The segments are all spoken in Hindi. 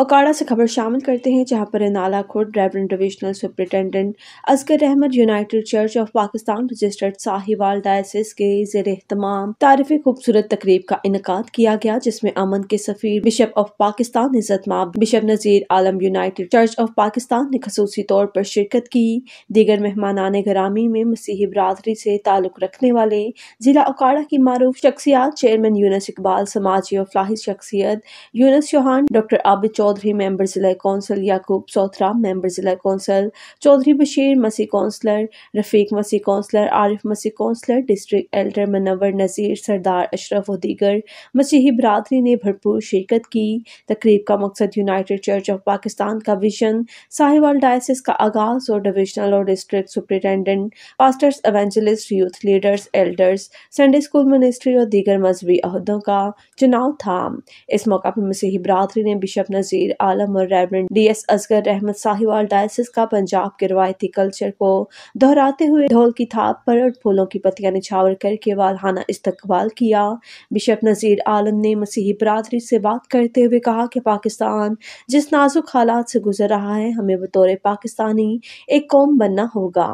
अकाड़ा से खबर शामिल करते हैं जहां पर Nala Khurd reverend divisional superintendent Asghar Ahmad united church of Pakistan registered Sahiwal diocese के जेर अहतमाम तारीफ खूबसूरत तकरीब का इनका किया गया जिसमें अमन के सफ़ीर बिशप ऑफ पाकिस्तान इज्जत इज्जतमाब bishop Nazir Alam united church of Pakistan ने खसूसी तौर पर शिरकत की दीगर मेहमानान ग्रामी में मसीह बरदरी से ताल्लुक़ रखने वाले जिला अकाड़ा की मरूफ शख्सियात चेयरमैन यूनस इकबाल समाजी और फलाही शख्सियत यूनस चौहान डॉक्टर आबिद चौधरी चौधरी मेंबर ज़िला कौंसल याकूब सोथरा मेंबर ज़िला council Chaudhry Bashir Masih councillor Rafiq Masih councillor Arif Masih councillor district elder Munawar Nazir Sardar Ashraf व दीगर मसीही बरदरी ने भरपूर शिरकत की तकरीब का मकसद यूनाइटेड चर्च ऑफ पाकिस्तान का विजन साहिवाल डायसिस का आगाज़ और डिविजनल और district superintendent pastors evangelist youth leaders elders Sunday school ministry और दीगर मजहबी अहदों का चुनाव था इस मौका पर मसीही बरदरी ने बिशप नज़ीर वजीर आलम और रेवरेंड डी एस असगर रहमत साहिवाल डायसिस का पंजाब के रवायती कल्चर को दोहराते हुए ढोल की थाप पर और फूलों की पत्तियां निछावर करके वालहाना इस्तकबाल किया बिशप नज़ीर आलम ने मसीही बरदरी से बात करते हुए कहा कि पाकिस्तान जिस नाजुक हालात से गुजर रहा है हमें बतौर पाकिस्तानी एक कौम बनना होगा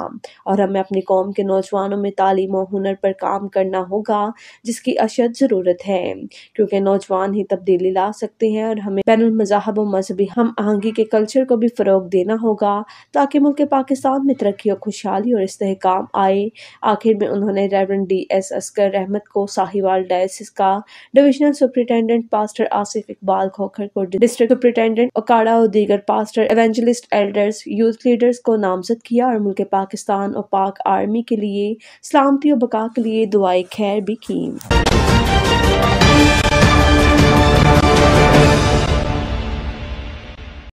और हमें अपनी कौम के नौजवानों में तालीम और हुनर पर काम करना होगा जिसकी अशद ज़रूरत है क्योंकि नौजवान ही तब्दीली ला सकते हैं और हमें बैन मज़ाहब मजहब और मजहबी हम आहंगी के कल्चर को भी फ़रोग देना होगा ताकि मुल्क पाकिस्तान में तरक्की और खुशहाली और इसकाम आए आखिर में उन्होंने Raven D S Asghar Rahmat को साहिवाल डायसिस का divisional superintendent pastor Asif Iqbal Khokhar को डिस्ट्रिक्ट सुप्रिटेंडेंट अकाड़ा और दीगर pastor evangelist elders youth leaders को नामजद किया और मुल्क पाकिस्तान और पाक आर्मी के लिए सलामती और बका के लिए दुआ खैर भी की